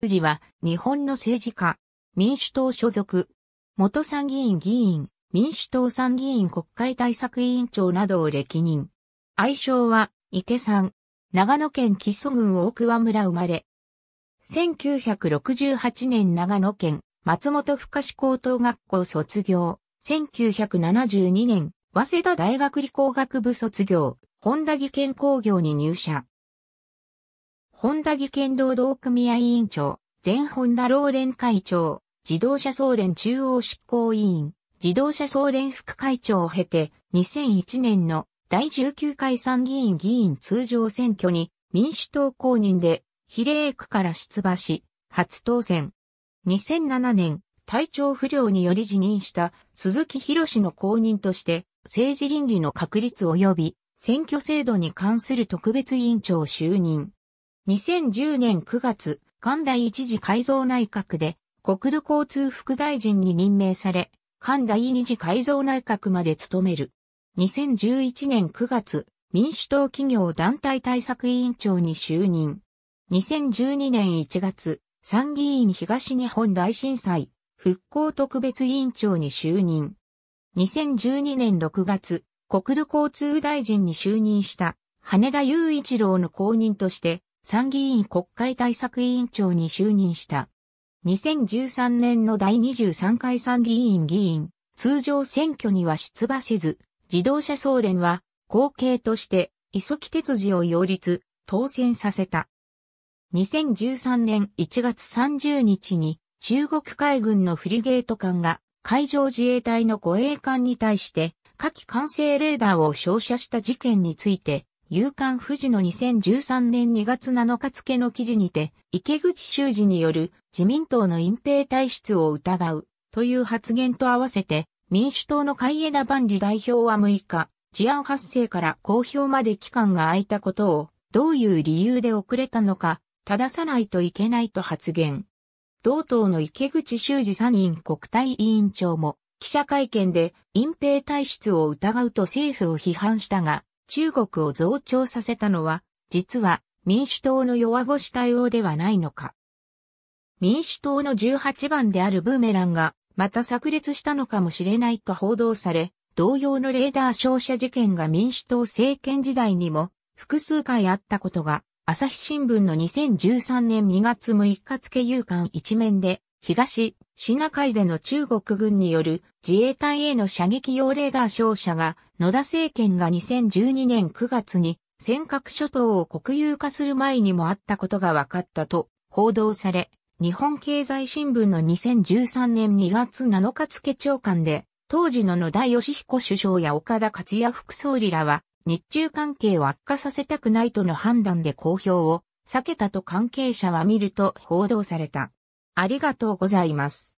富士は日本の政治家、民主党所属、元参議院議員、民主党参議院国会対策委員長などを歴任。愛称は、池さん。長野県木曽郡大桑村生まれ。1968年長野県松本深志高等学校卒業。1972年、早稲田大学理工学部卒業。本田技研工業に入社。本田技研労働組合委員長、前本田老連会長、自動車総連中央執行委員、自動車総連副会長を経て、2001年の第19回参議院議員通常選挙に民主党公認で比例区から出馬し、初当選。2007年、体調不良により辞任した鈴木博氏の公認として政治倫理の確立及び選挙制度に関する特別委員長就任。2010年9月、関大一次改造内閣で国土交通副大臣に任命され、関大二次改造内閣まで務める。2011年9月、民主党企業団体対策委員長に就任。2012年1月、参議院東日本大震災復興特別委員長に就任。2012年6月、国土交通大臣に就任した羽田雄一郎の後任として、参議院国会対策委員長に就任した。2013年の第23回参議院議員、通常選挙には出馬せず、自動車総連は、後継として、磯木哲司を擁立、当選させた。2013年1月30日に、中国海軍のフリゲート艦が、海上自衛隊の護衛艦に対して、火器管制レーダーを照射した事件について、夕刊富士の2013年2月7日付の記事にて、池口修司による自民党の隠蔽体質を疑うという発言と合わせて、民主党の海江田万里代表は6日、事案発生から公表まで期間が空いたことを、どういう理由で遅れたのか、正さないといけないと発言。同党の池口修司参院国対委員長も、記者会見で隠蔽体質を疑うと政府を批判したが、中国を増長させたのは、実は民主党の弱腰対応ではないのか。民主党の18番であるブーメランが、また炸裂したのかもしれないと報道され、同様のレーダー照射事件が民主党政権時代にも複数回あったことが、朝日新聞の2013年2月6日付夕刊一面で東、シナ海での中国軍による自衛隊への射撃用レーダー照射が、野田政権が2012年9月に尖閣諸島を国有化する前にもあったことが分かったと報道され、日本経済新聞の2013年2月7日付長官で、当時の野田義彦首相や岡田克也副総理らは、日中関係を悪化させたくないとの判断で公表を避けたと関係者は見ると報道された。ありがとうございます。